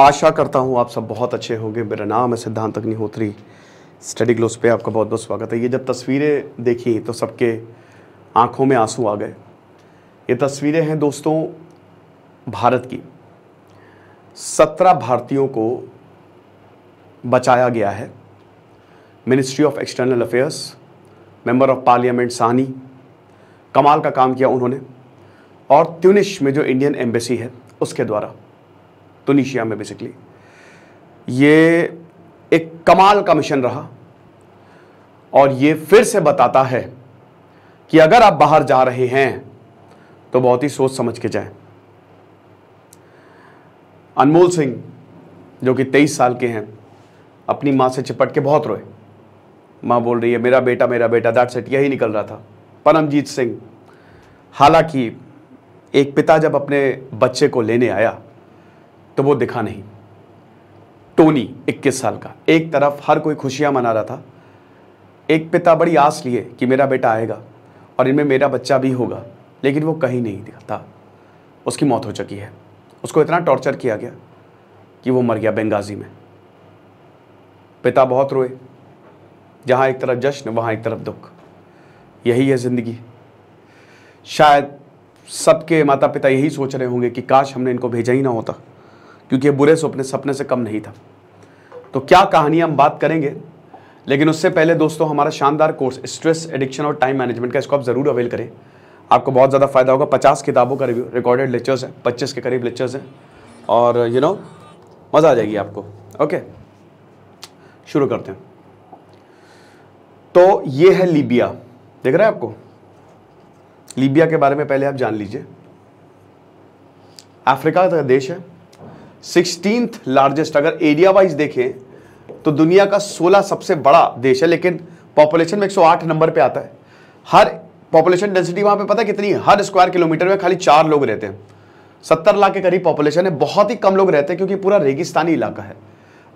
आशा करता हूँ आप सब बहुत अच्छे होंगे मेरा नाम है सिद्धांत अग्निहोत्री स्टडी ग्लोस पे आपका बहुत बहुत स्वागत है ये जब तस्वीरें देखी तो सबके आंखों में आंसू आ गए ये तस्वीरें हैं दोस्तों भारत की सत्रह भारतीयों को बचाया गया है ministry of external affairs member of parliament Sani Kamal का काम किया उन्होंने और त्यूनिश में जो इंडियन एम्बेसी है उसके द्वारा तुनिशिया में बेसिकली ये एक कमाल का मिशन रहा और ये फिर से बताता है कि अगर आप बाहर जा रहे हैं तो बहुत ही सोच समझ के जाएं अनमोल सिंह जो कि तेईस साल के हैं अपनी माँ से चिपट के बहुत रोए माँ बोल रही है मेरा बेटा मेरा बेटा दैट सेट यही निकल रहा था परमजीत सिंह हालांकि एक पिता जब अपने बच्चे को लेने आया तो वो दिखा नहीं टोनी 21 साल का एक तरफ हर कोई खुशियां मना रहा था एक पिता बड़ी आस लिए कि मेरा बेटा आएगा और इनमें मेरा बच्चा भी होगा लेकिन वो कहीं नहीं दिखता उसकी मौत हो चुकी है उसको इतना टॉर्चर किया गया कि वो मर गया बेंगाजी में पिता बहुत रोए जहाँ एक तरफ जश्न वहाँ एक तरफ दुख यही है ज़िंदगी शायद सबके माता पिता यही सोच रहे होंगे कि काश हमने इनको भेजा ही ना होता क्योंकि ये बुरे सपने सपने से कम नहीं था तो क्या कहानी हम बात करेंगे लेकिन उससे पहले दोस्तों हमारा शानदार कोर्स स्ट्रेस एडिक्शन और टाइम मैनेजमेंट का इसको आप ज़रूर अवेल करें आपको बहुत ज़्यादा फ़ायदा होगा पचास किताबों का रिव्यू रिकॉर्डेड लेक्चर्स हैं पच्चीस के करीब लेक्चर्स हैं और यू नो मज़ा आ जाएगी आपको ओके शुरू करते हैं तो ये है लीबिया देख रहे हैं आपको लीबिया के बारे में पहले आप जान लीजिए अफ्रीका का देश है सिक्सटीन लार्जेस्ट अगर एरिया वाइज देखें तो दुनिया का सोलह सबसे बड़ा देश है लेकिन पॉपुलेशन में आठ नंबर पर आता है हर पॉपुलेशन डेंसिटी वहां पर पता है कितनी हर स्क्वायर किलोमीटर में खाली चार लोग रहते हैं सत्तर लाख के करीब पॉपुलेशन है बहुत ही कम लोग रहते हैं क्योंकि पूरा रेगिस्तानी इलाका है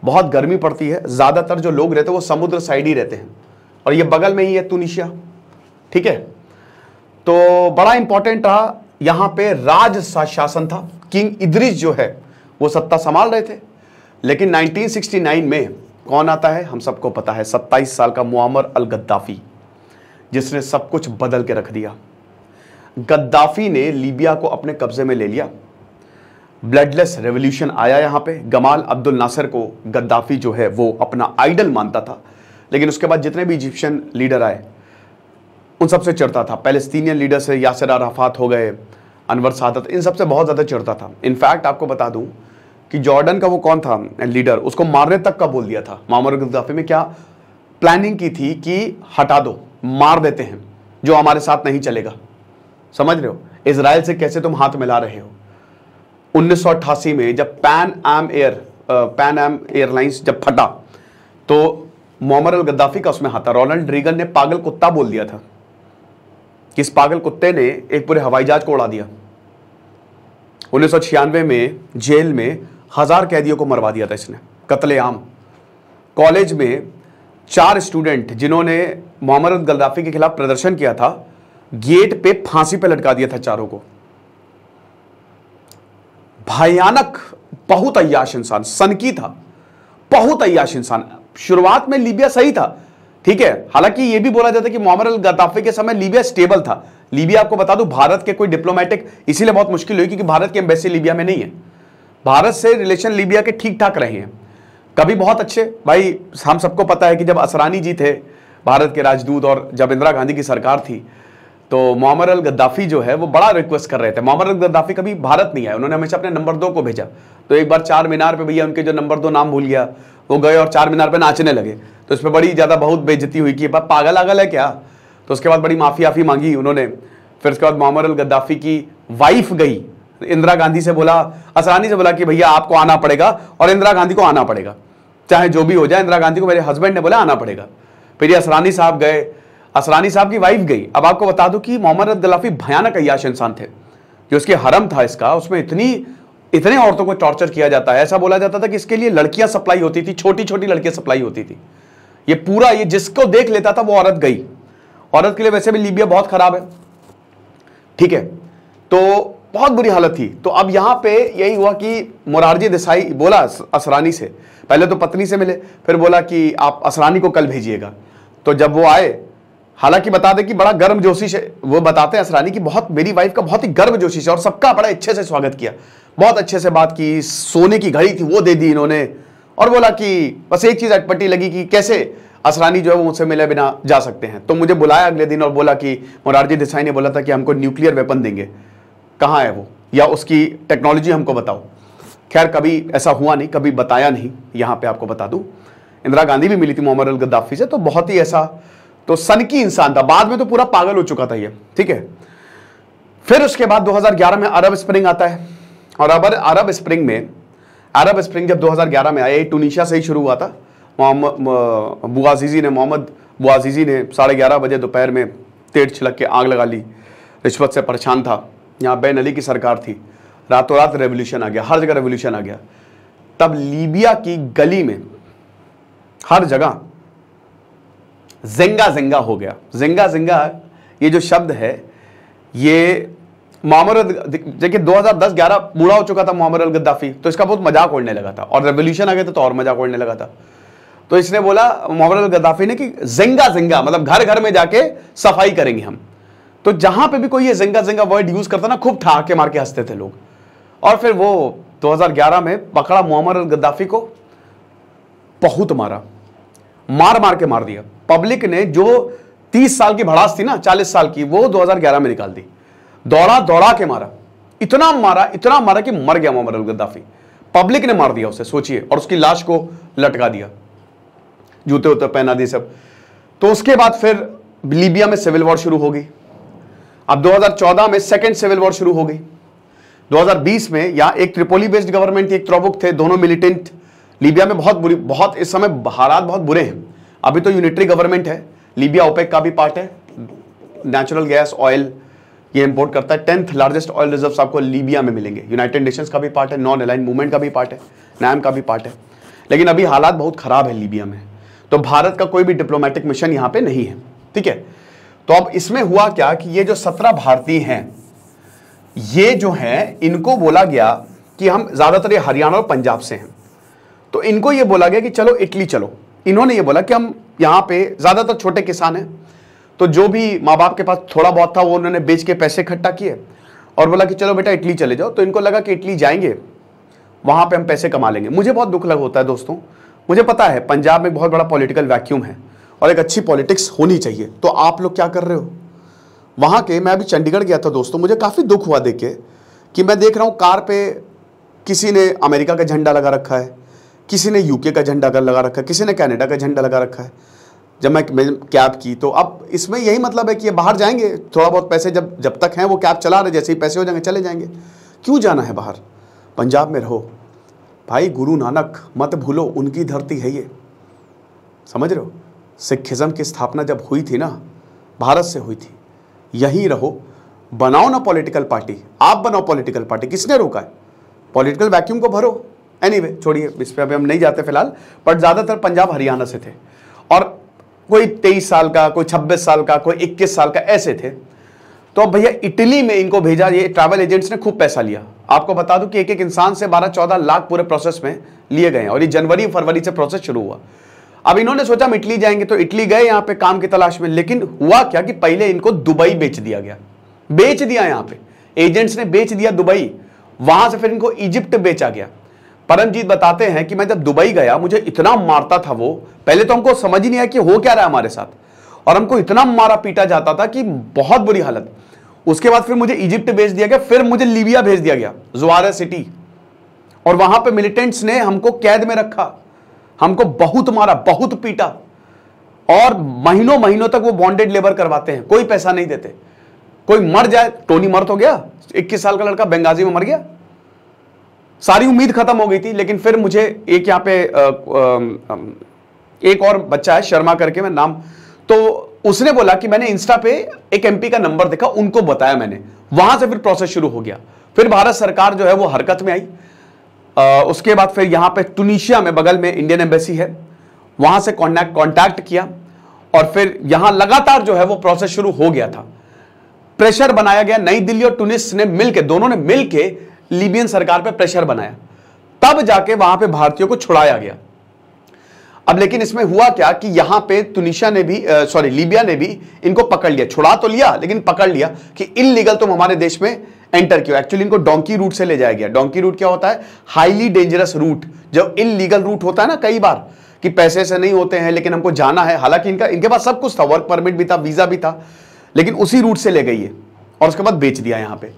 बहुत गर्मी पड़ती है ज़्यादातर जो लोग रहते हैं वो समुद्र साइड ही रहते हैं और ये बगल में ही है तुनिशिया ठीक है तो बड़ा इंपॉर्टेंट रहा यहाँ पे राज शासन था किंग इद्रिस जो है वो सत्ता संभाल रहे थे लेकिन 1969 में कौन आता है हम सबको पता है 27 साल का मुआमर अल गद्दाफी जिसने सब कुछ बदल के रख दिया गद्दाफी ने लीबिया को अपने कब्जे में ले लिया ब्लडलेस रेवोल्यूशन आया यहाँ पे गमाल अब्दुल नासर को गद्दाफी जो है वो अपना आइडल मानता था लेकिन उसके बाद जितने भी इजिप्शियन लीडर आए उन सबसे चढ़ता था पैलेस्तीनियन लीडर से यासर अराफात हो गए अनवर सादत इन सबसे बहुत ज़्यादा चिड़ता था इनफैक्ट आपको बता दूँ कि जॉर्डन का वो कौन था लीडर उसको मारने तक का बोल दिया था मामर गद्दाफी में क्या प्लानिंग की थी कि हटा दो मार देते हैं जो हमारे साथ नहीं चलेगा समझ रहे हो इसराइल से कैसे तुम हाथ मिला रहे हो उन्नीस में जब Pan Am air Pan Am airlines जब फटा तो मोमर अल गद्दाफी का उसमें हाथ था रोनल्ड रीगन ने पागल कुत्ता बोल दिया था कि इस पागल कुत्ते ने एक पूरे हवाई जहाज को उड़ा दिया उन्नीस में जेल में हजार कैदियों को मरवा दिया था इसने कत्लेआम कॉलेज में चार स्टूडेंट जिन्होंने मोहम्मद गलदाफी के खिलाफ प्रदर्शन किया था गेट पे फांसी पे लटका दिया था चारों को भयानक बहुत अयाश इंसान सनकी था बहुत अयाश इंसान शुरुआत में लीबिया सही था ठीक है हालांकि यह भी बोला जाता है कि मोहम्मद अल गद्दाफी के समय लीबिया स्टेबल था लीबिया आपको बता दूं भारत के कोई डिप्लोमेटिक इसीलिए बहुत मुश्किल हुई क्योंकि भारत की एम्बेसी लीबिया में नहीं है भारत से रिलेशन लीबिया के ठीक ठाक रहे हैं कभी बहुत अच्छे भाई हम सबको पता है कि जब असरानी जी थे भारत के राजदूत और जब इंदिरा गांधी की सरकार थी तो मोहम्मद अल गद्दाफी जो है वो बड़ा रिक्वेस्ट कर रहे थे मोहम्मद अल गद्दाफी कभी भारत नहीं आए उन्होंने हमेशा अपने नंबर दो को भेजा तो एक बार चार मीनार पे भैया उनके जो नंबर दो नाम भूल गया वो गए और चार मीनार पर नाचने लगे तो इस पर बड़ी ज़्यादा बहुत बेजती हुई कि पागल आगल है क्या तो उसके बाद बड़ी माफ़ी आफ़ी मांगी उन्होंने फिर उसके बाद मोहम्मद अल गद्दाफी की वाइफ गई इंदिरा गांधी से बोला असरानी से बोला कि भैया आपको आना पड़ेगा और इंदिरा गांधी को आना पड़ेगा चाहे जो भी हो जाए इंदिरा गांधी को मेरे हस्बैंड ने बोला आना पड़ेगा फिर ये असरानी साहब गए असरानी साहब की वाइफ गई अब आपको बता दूं कि मोहम्मद अल गद्दाफी भयानक अयाश इंसान थे जो उसके हरम था इसका उसमें इतनी इतने औरतों को टॉर्चर किया जाता है ऐसा बोला जाता था कि इसके लिए लड़कियां सप्लाई होती थी छोटी छोटी लड़कियां सप्लाई होती थी ये पूरा ये जिसको देख लेता था वो औरत गई औरत के लिए वैसे भी लीबिया बहुत खराब है ठीक है तो बहुत बुरी हालत थी तो अब यहां पे यही हुआ कि मुरारजी देसाई बोला असरानी से पहले तो पत्नी से मिले फिर बोला कि आप असरानी को कल भेजिएगा तो जब वो आए हालांकि बता दें कि बड़ा गर्म जोशी से वो बताते हैं असरानी की बहुत मेरी वाइफ का बहुत ही गर्म जोशी से और सबका बड़ा अच्छे से स्वागत किया बहुत अच्छे से बात की सोने की घड़ी थी वो दे दी इन्होंने और बोला कि बस एक चीज़ अटपटी लगी कि कैसे असरानी जो है वो उनसे मिले बिना जा सकते हैं तो मुझे बुलाया अगले दिन और बोला कि मोरारजी देसाई ने बोला था कि हमको न्यूक्लियर वेपन देंगे कहाँ है वो या उसकी टेक्नोलॉजी हमको बताओ खैर कभी ऐसा हुआ नहीं कभी बताया नहीं यहाँ पे आपको बता दूँ इंदिरा गांधी भी मिली थी मोहम्मद अल गद्दाफी से तो बहुत ही ऐसा तो सनकी इंसान था बाद में तो पूरा पागल हो चुका था ये ठीक है फिर उसके बाद 2011 में अरब स्प्रिंग आता है और अब अरब स्प्रिंग में अरब स्प्रिंग जब 2011 में आया टूनिशिया से ही शुरू हुआ था मोहम्मद बुआजीजी ने मोहम्मद बुआजीजी ने साढ़े ग्यारह बजे दोपहर में तेज छिलक के आग लगा ली रिश्वत से परेशान था यहाँ बैन अली की सरकार थी रातों रात रेवोल्यूशन आ गया हर जगह रेवोल्यूशन आ गया तब लीबिया की गली में हर जगह जेंगा जेंगा हो गया जेंगा जेंगा ये जो शब्द है ये मोहम्मद देखिए 2010-11 बूढ़ा हो चुका था मोहम्मद अल गद्दाफी तो इसका बहुत मजाक उड़ने लगा था और रेवोल्यूशन आ गया था तो और मजाक उड़ने लगा था तो इसने बोला मोहम्मद अल गद्दाफी ने कि जेंगा जेंगा मतलब घर घर में जाके सफाई करेंगे हम तो जहां पे भी कोई ये जेंगा जेंगा वर्ड यूज करता ना खूब ठहाके मार के हंसते थे लोग और फिर वो 2011 में पकड़ा मोहम्मद अल गद्दाफी को बहुत मारा मार मार के मार दिया पब्लिक ने जो 30 साल की भड़ास थी ना 40 साल की वो 2011 में निकाल दी दौड़ा दौड़ा के मारा इतना मारा इतना मारा कि मर गया मोहम्मद गद्दाफी पब्लिक ने मार दिया उसे सोचिए और उसकी लाश को लटका दिया जूते उते पहना दिए सब तो उसके बाद फिर लीबिया में सिविल वॉर शुरू हो गई अब 2014 में सेकेंड सिविल वॉर शुरू हो गई 2020 में या एक त्रिपोली बेस्ड गवर्नमेंट एक त्रोबुक थे दोनों मिलिटेंट लीबिया में बहुत बुरी बहुत इस समय हालात बहुत बुरे हैं अभी तो यूनिटरी गवर्नमेंट है लीबिया ओपेक का भी पार्ट है नेचुरल गैस ऑयल ये इंपोर्ट करता है टेंथ लार्जेस्ट ऑयल रिजर्व आपको लीबिया में मिलेंगे यूनाइटेड नेशंस का भी पार्ट है नॉन अलाइन मूवमेंट का भी पार्ट है नैम का भी पार्ट है लेकिन अभी हालात बहुत ख़राब है लीबिया में तो भारत का कोई भी डिप्लोमेटिक मिशन यहाँ पे नहीं है ठीक है तो अब इसमें हुआ क्या कि ये जो सत्रह भारतीय हैं ये जो हैं इनको बोला गया कि हम ज़्यादातर ये हरियाणा और पंजाब से हैं तो इनको ये बोला गया कि चलो इटली चलो इन्होंने ये बोला कि हम यहाँ पे ज़्यादातर छोटे किसान हैं तो जो भी माँ बाप के पास थोड़ा बहुत था वो उन्होंने बेच के पैसे इकट्ठा किए और बोला कि चलो बेटा इटली चले जाओ तो इनको लगा कि इटली जाएंगे वहाँ पे हम पैसे कमा लेंगे मुझे बहुत दुख लग होता है दोस्तों मुझे पता है पंजाब में बहुत बड़ा पॉलिटिकल वैक्यूम है और एक अच्छी पॉलिटिक्स होनी चाहिए तो आप लोग क्या कर रहे हो वहाँ के मैं अभी चंडीगढ़ गया था दोस्तों मुझे काफ़ी दुख हुआ देख के कि मैं देख रहा हूँ कार पे किसी ने अमेरिका का झंडा लगा रखा है किसी ने यूके का झंडा कर लगा रखा है किसी ने कनाडा का झंडा लगा रखा है जब मैं कैब की तो अब इसमें यही मतलब है कि ये बाहर जाएंगे थोड़ा बहुत पैसे जब जब तक हैं वो कैब चला रहे जैसे ही पैसे हो जाएंगे चले जाएंगे क्यों जाना है बाहर पंजाब में रहो भाई गुरु नानक मत भूलो उनकी धरती है ये समझ रहे हो सिखिज़म की स्थापना जब हुई थी ना भारत से हुई थी यहीं रहो बनाओ ना पॉलिटिकल पार्टी आप बनाओ पॉलिटिकल पार्टी किसने रोका है पॉलिटिकल वैक्यूम को भरो एनी anyway, छोड़िए इस पर अभी हम नहीं जाते फिलहाल बट ज़्यादातर पंजाब हरियाणा से थे और कोई तेईस साल का कोई छब्बीस साल का कोई इक्कीस साल का ऐसे थे तो अब भैया इटली में इनको भेजा ये ट्रैवल एजेंट्स ने खूब पैसा लिया आपको बता दूं कि एक एक इंसान से बारह चौदह लाख पूरे प्रोसेस में लिए गए और ये जनवरी फरवरी से प्रोसेस शुरू हुआ अब इन्होंने सोचा हम इटली जाएंगे तो इटली गए यहाँ पे काम की तलाश में लेकिन हुआ क्या कि पहले इनको दुबई बेच दिया गया बेच दिया यहाँ पे एजेंट्स ने बेच दिया दुबई वहां से फिर इनको इजिप्ट बेचा गया परमजीत बताते हैं कि मैं जब दुबई गया मुझे इतना मारता था वो पहले तो हमको समझ ही नहीं आया कि हो क्या रहा है हमारे साथ और हमको इतना मारा पीटा जाता था कि बहुत बुरी हालत उसके बाद फिर मुझे इजिप्ट भेज दिया गया फिर मुझे लीबिया भेज दिया गया जुआरा सिटी और वहां पे मिलिटेंट्स ने हमको कैद में रखा हमको बहुत मारा बहुत पीटा और महीनों महीनों तक वो बॉन्डेड लेबर करवाते हैं कोई पैसा नहीं देते कोई मर जाए टोनी मर हो गया इक्कीस साल का लड़का बेंगाजी में मर गया सारी उम्मीद खत्म हो गई थी लेकिन फिर मुझे एक यहाँ पे एक और बच्चा है शर्मा करके मैं नाम तो उसने बोला कि मैंने इंस्टा पे एक एमपी का नंबर देखा उनको बताया मैंने वहां से फिर प्रोसेस शुरू हो गया फिर भारत सरकार जो है वो हरकत में आई आ, उसके बाद फिर यहां पे टूनिशिया में बगल में इंडियन एम्बेसी है वहां से कॉन्टैक्ट कॉन्टैक्ट किया और फिर यहां लगातार जो है वो प्रोसेस शुरू हो गया था प्रेशर बनाया गया नई दिल्ली और टूनिस ने मिलकर दोनों ने मिलकर लीबियन सरकार पर प्रेशर बनाया तब जाके वहां पर भारतीयों को छुड़ाया गया अब लेकिन इसमें हुआ क्या कि यहां पे तुनिशा ने भी सॉरी लीबिया ने भी इनको पकड़ लिया छुड़ा तो लिया लेकिन पकड़ लिया कि इलीगल तुम हमारे देश में एंटर किया एक्चुअली इनको डोंकी रूट से ले जाया गया डोंकी रूट क्या होता है हाईली डेंजरस रूट जो लीगल रूट होता है ना कई बार कि पैसे से नहीं होते हैं लेकिन हमको जाना है हालांकि इनका इनके पास सब कुछ था वर्क परमिट भी था वीजा भी था लेकिन उसी रूट से ले गई है और उसके बाद बेच दिया यहां पर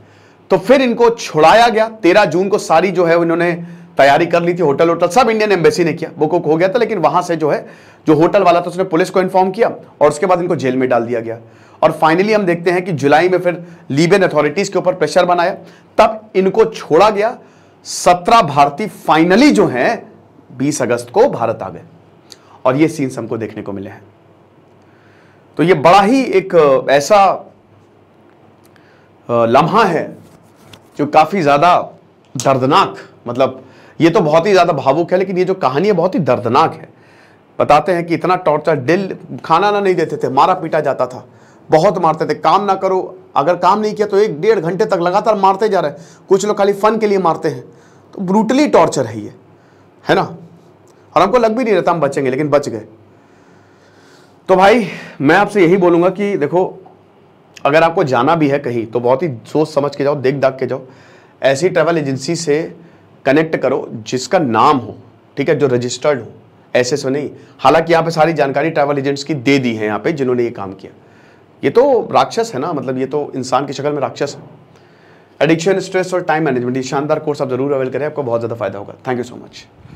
तो फिर इनको छुड़ाया गया तेरह जून को सारी जो है उन्होंने तैयारी कर ली थी होटल होटल सब इंडियन एम्बेसी ने किया बुक हो गया था लेकिन वहां से जो है जो होटल वाला था उसने पुलिस को इन्फॉर्म किया और उसके बाद इनको जेल में डाल दिया गया और फाइनली हम देखते हैं कि जुलाई में फिर लीबियन अथॉरिटीज के ऊपर प्रेशर बनाया तब इनको छोड़ा गया सत्रह भारतीय फाइनली जो है बीस अगस्त को भारत आ गए और ये सीन्स हमको देखने को मिले हैं तो ये बड़ा ही एक ऐसा लम्हा है जो काफ़ी ज़्यादा दर्दनाक मतलब ये तो बहुत ही ज़्यादा भावुक है लेकिन ये जो कहानी है बहुत ही दर्दनाक है बताते हैं कि इतना टॉर्चर डिल खाना ना नहीं देते थे मारा पीटा जाता था बहुत मारते थे काम ना करो अगर काम नहीं किया तो एक डेढ़ घंटे तक लगातार मारते जा रहे हैं कुछ लोग खाली फ़न के लिए मारते हैं तो ब्रूटली टॉर्चर है ये है ना और हमको लग भी नहीं रहता हम बचेंगे लेकिन बच गए तो भाई मैं आपसे यही बोलूँगा कि देखो अगर आपको जाना भी है कहीं तो बहुत ही सोच समझ के जाओ देख दाख के जाओ ऐसी ट्रैवल एजेंसी से कनेक्ट करो जिसका नाम हो ठीक है जो रजिस्टर्ड हो ऐसे सो नहीं हालांकि यहाँ पे सारी जानकारी ट्रैवल एजेंट्स की दे दी है यहाँ पे जिन्होंने ये काम किया ये तो राक्षस है ना मतलब ये तो इंसान की शक्ल में राक्षस है एडिक्शन स्ट्रेस और टाइम मैनेजमेंट ये शानदार कोर्स आप जरूर अवेल करें आपको बहुत ज़्यादा फायदा होगा थैंक यू सो मच